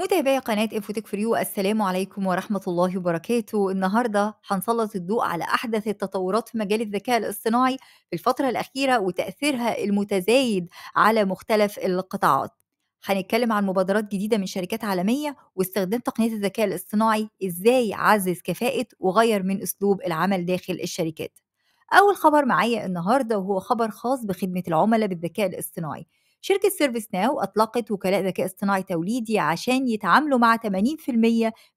متابعي قناة إنفوتك فريو السلام عليكم ورحمة الله وبركاته النهاردة هنسلط الضوء على أحدث التطورات في مجال الذكاء الاصطناعي في الفترة الأخيرة وتأثيرها المتزايد على مختلف القطاعات هنتكلم عن مبادرات جديدة من شركات عالمية واستخدام تقنية الذكاء الاصطناعي إزاي عزز كفاءة وغير من أسلوب العمل داخل الشركات أول خبر معايا النهاردة وهو خبر خاص بخدمة العملاء بالذكاء الاصطناعي شركة سيرفيس ناو أطلقت وكلاء ذكاء اصطناعي توليدي عشان يتعاملوا مع 80%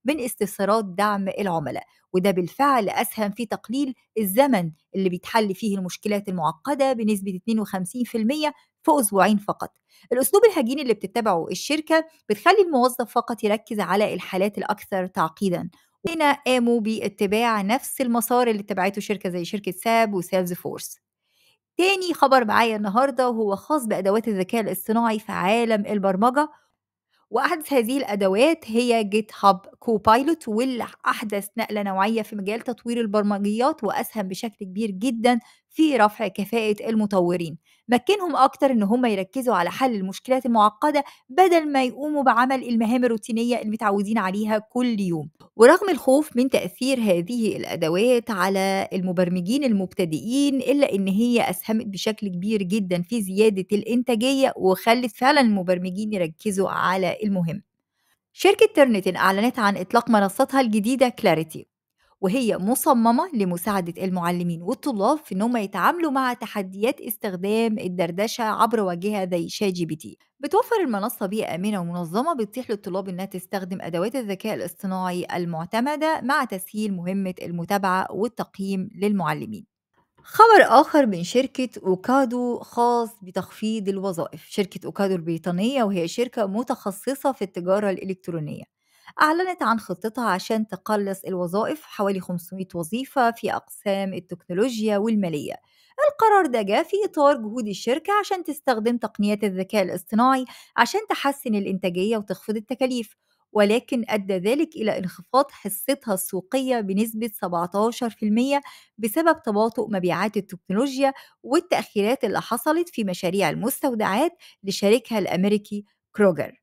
من استفسارات دعم العملاء وده بالفعل أسهم في تقليل الزمن اللي بيتحل فيه المشكلات المعقدة بنسبة 52% في أسبوعين فقط الأسلوب الهجين اللي بتتبعه الشركة بتخلي الموظف فقط يركز على الحالات الأكثر تعقيدا هنا قاموا باتباع نفس المسار اللي اتبعته شركة زي شركة ساب وسيلز فورس تاني خبر معايا النهارده وهو خاص بأدوات الذكاء الاصطناعي في عالم البرمجة وأحدث هذه الأدوات هي جيت هاب كوبايلوت واللي أحدث نقلة نوعية في مجال تطوير البرمجيات وأسهم بشكل كبير جدا في رفع كفاءة المطورين مكنهم أكتر إن هم يركزوا على حل المشكلات المعقدة بدل ما يقوموا بعمل المهام الروتينية المتعودين عليها كل يوم ورغم الخوف من تأثير هذه الأدوات على المبرمجين المبتدئين إلا إن هي أسهمت بشكل كبير جدا في زيادة الإنتاجية وخلت فعلا المبرمجين يركزوا على المهم شركة ترنتن أعلنت عن إطلاق منصتها الجديدة كلاريتي وهي مصممة لمساعدة المعلمين والطلاب في إنهم يتعاملوا مع تحديات استخدام الدردشة عبر واجهة زي شات جي بي تي بتوفر المنصة بيئة آمنة ومنظمة بتتيح للطلاب إنها تستخدم أدوات الذكاء الاصطناعي المعتمدة مع تسهيل مهمة المتابعة والتقييم للمعلمين خبر آخر من شركة أوكادو خاص بتخفيض الوظائف شركة أوكادو البريطانية وهي شركة متخصصة في التجارة الإلكترونية أعلنت عن خطتها عشان تقلص الوظائف حوالي 500 وظيفة في أقسام التكنولوجيا والمالية القرار ده جاء في إطار جهود الشركة عشان تستخدم تقنيات الذكاء الاصطناعي عشان تحسن الإنتاجية وتخفض التكاليف ولكن أدى ذلك إلى انخفاض حصتها السوقية بنسبة 17% بسبب تباطؤ مبيعات التكنولوجيا والتأخيرات اللي حصلت في مشاريع المستودعات لشريكها الأمريكي كروجر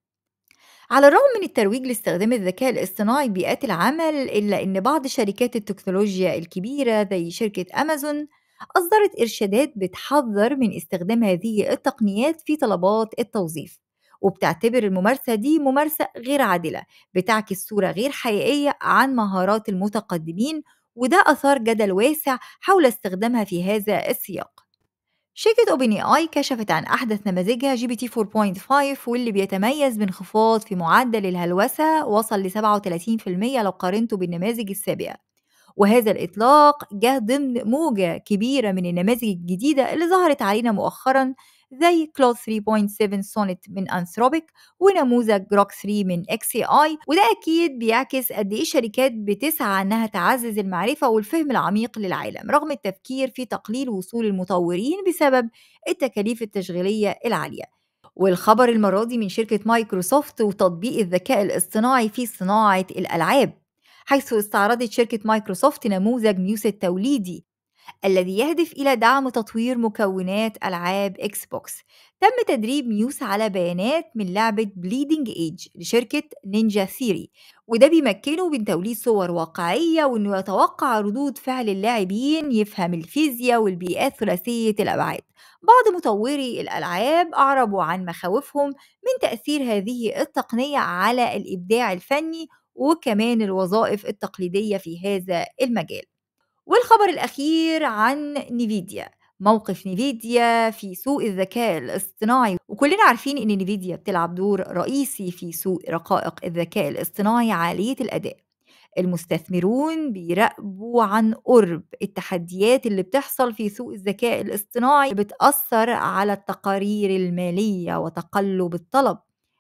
على الرغم من الترويج لاستخدام الذكاء الاصطناعي في بيئات العمل إلا إن بعض شركات التكنولوجيا الكبيرة زي شركة أمازون أصدرت إرشادات بتحذر من استخدام هذه التقنيات في طلبات التوظيف وبتعتبر الممارسة دي ممارسة غير عادلة بتعكس صورة غير حقيقية عن مهارات المتقدمين وده أثار جدل واسع حول استخدامها في هذا السياق شركة اوبن اي اي كشفت عن أحدث نماذجها جي بي تي 4.5 واللي بيتميز بانخفاض في معدل الهلوسة وصل ل 37% لو قارنته بالنماذج السابقة وهذا الإطلاق جه ضمن موجة كبيرة من النماذج الجديدة اللي ظهرت علينا مؤخرا زي كلود 3.7 سونت من أنثروبيك ونموذج جروك 3 من اكس اي وده أكيد بيعكس قد إيه الشركات بتسعى إنها تعزز المعرفة والفهم العميق للعالم رغم التفكير في تقليل وصول المطورين بسبب التكاليف التشغيلية العالية والخبر المرة دي من شركة مايكروسوفت وتطبيق الذكاء الاصطناعي في صناعة الألعاب حيث استعرضت شركة مايكروسوفت نموذج ميوس التوليدي الذي يهدف إلى دعم تطوير مكونات ألعاب إكس بوكس تم تدريب ميوس على بيانات من لعبة بليدنج إيج لشركة نينجا ثيري وده بيمكنه من توليد صور واقعية وإنه يتوقع ردود فعل اللاعبين يفهم الفيزياء والبيئات ثلاثية الأبعاد بعض مطوري الألعاب أعربوا عن مخاوفهم من تأثير هذه التقنية على الإبداع الفني وكمان الوظائف التقليدية في هذا المجال والخبر الأخير عن نيفيديا موقف نيفيديا في سوق الذكاء الاصطناعي وكلنا عارفين ان نيفيديا بتلعب دور رئيسي في سوق رقائق الذكاء الاصطناعي عالية الأداء المستثمرون بيراقبوا عن قرب التحديات اللي بتحصل في سوق الذكاء الاصطناعي بتأثر على التقارير المالية وتقلب الطلب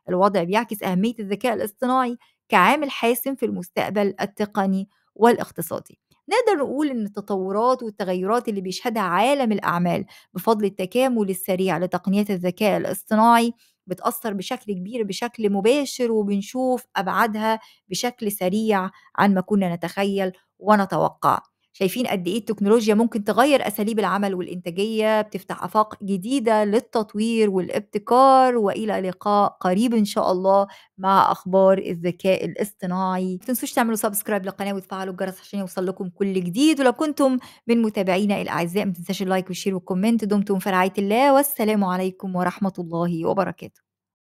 الوضع بيعكس أهمية الذكاء الاصطناعي كعامل حاسم في المستقبل التقني والاقتصادي نقدر نقول ان التطورات والتغيرات اللي بيشهدها عالم الاعمال بفضل التكامل السريع لتقنيات الذكاء الاصطناعي بتأثر بشكل كبير بشكل مباشر وبنشوف أبعادها بشكل سريع عن ما كنا نتخيل ونتوقع شايفين قد ايه التكنولوجيا ممكن تغير اساليب العمل والانتاجيه بتفتح افاق جديده للتطوير والابتكار والى لقاء قريب ان شاء الله مع اخبار الذكاء الاصطناعي ما تنسوش تعملوا سبسكرايب للقناه وتفعلوا الجرس عشان يوصل لكم كل جديد ولو كنتم من متابعينا الاعزاء ما تنساش اللايك والشير والكومنت دمتم في رعايه الله والسلام عليكم ورحمه الله وبركاته